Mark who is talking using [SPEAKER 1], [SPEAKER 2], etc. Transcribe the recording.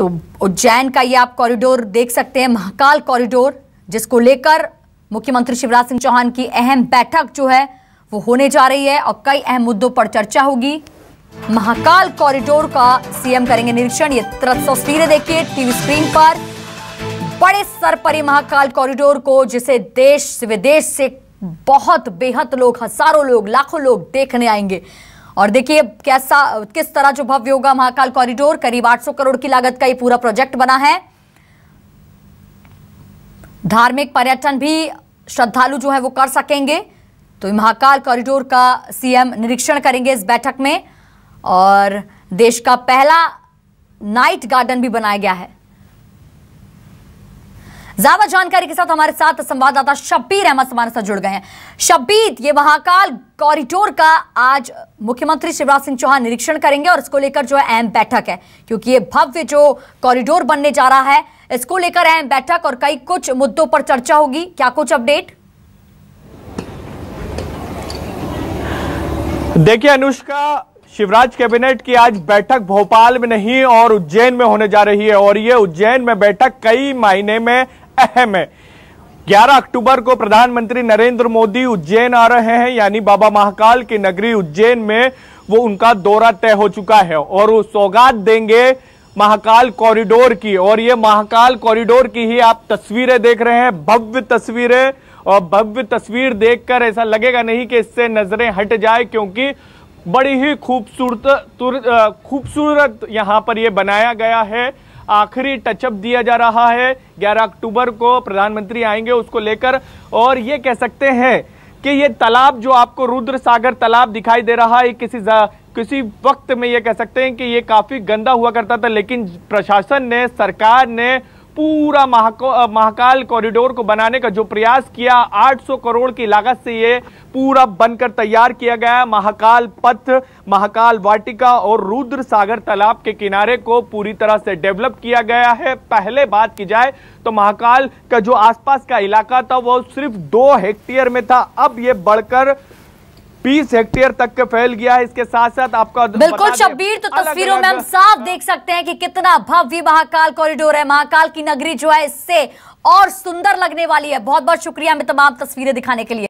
[SPEAKER 1] तो उज्जैन का ये आप कॉरिडोर देख सकते हैं महाकाल कॉरिडोर जिसको लेकर मुख्यमंत्री शिवराज सिंह चौहान की अहम बैठक जो है वो होने जा रही है और कई अहम मुद्दों पर चर्चा होगी महाकाल कॉरिडोर का सीएम करेंगे निरीक्षण ये तस्वीरें देखिए टीवी स्क्रीन पर बड़े स्तर ही महाकाल कॉरिडोर को जिसे देश विदेश से बहुत बेहद लोग हजारों लोग लाखों लोग देखने आएंगे और देखिए कैसा किस तरह जो भव्य होगा महाकाल कॉरिडोर करीब 800 करोड़ की लागत का ये पूरा प्रोजेक्ट बना है धार्मिक पर्यटन भी श्रद्धालु जो है वो कर सकेंगे तो महाकाल कॉरिडोर का सीएम निरीक्षण करेंगे इस बैठक में और देश का पहला नाइट गार्डन भी बनाया गया है ज्यादा जानकारी के साथ हमारे साथ संवाददाता शब्बीर अहमद हमारे साथ जुड़ गए हैं शब्बीर ये महाकाल कॉरिडोर का आज मुख्यमंत्री शिवराज सिंह चौहान निरीक्षण करेंगे और इसको लेकर जो है अहम बैठक है क्योंकि ये भव्य जो कॉरिडोर बनने जा रहा है इसको लेकर अहम बैठक और कई कुछ मुद्दों पर चर्चा होगी क्या कुछ अपडेट
[SPEAKER 2] देखिए अनुष्का शिवराज कैबिनेट की आज बैठक भोपाल में नहीं और उज्जैन में होने जा रही है और ये उज्जैन में बैठक कई मायने में अहम है 11 अक्टूबर को प्रधानमंत्री नरेंद्र मोदी उज्जैन आ रहे हैं यानी बाबा महाकाल की नगरी उज्जैन में वो उनका दौरा तय हो चुका है और वो सौगात देंगे महाकाल कॉरिडोर की और ये महाकाल कॉरिडोर की ही आप तस्वीरें देख रहे हैं भव्य तस्वीरें और भव्य तस्वीर देखकर ऐसा लगेगा नहीं कि इससे नजरें हट जाए क्योंकि बड़ी ही खूबसूरत खूबसूरत यहाँ पर ये बनाया गया है आखिरी टचअप दिया जा रहा है 11 अक्टूबर को प्रधानमंत्री आएंगे उसको लेकर और ये कह सकते हैं कि ये तालाब जो आपको रुद्र सागर तालाब दिखाई दे रहा है किसी किसी वक्त में ये कह सकते हैं कि ये काफ़ी गंदा हुआ करता था लेकिन प्रशासन ने सरकार ने पूरा महाकाल कॉरिडोर को बनाने का जो प्रयास किया 800 करोड़ की लागत से ये पूरा बनकर तैयार किया गया महाकाल पथ महाकाल वाटिका और रुद्र सागर तालाब के किनारे को पूरी तरह से डेवलप किया गया है पहले बात की जाए तो महाकाल का जो आसपास का इलाका था वो सिर्फ दो हेक्टेयर में था अब ये बढ़कर बीस हेक्टेयर तक के फैल गया है इसके साथ साथ आपका बिल्कुल शब्बीर तो तस्वीरों में हम
[SPEAKER 1] साफ देख सकते हैं कि कितना भव्य महाकाल कॉरिडोर है महाकाल की नगरी जो है इससे और सुंदर लगने वाली है बहुत बहुत शुक्रिया हमें तमाम तस्वीरें दिखाने के लिए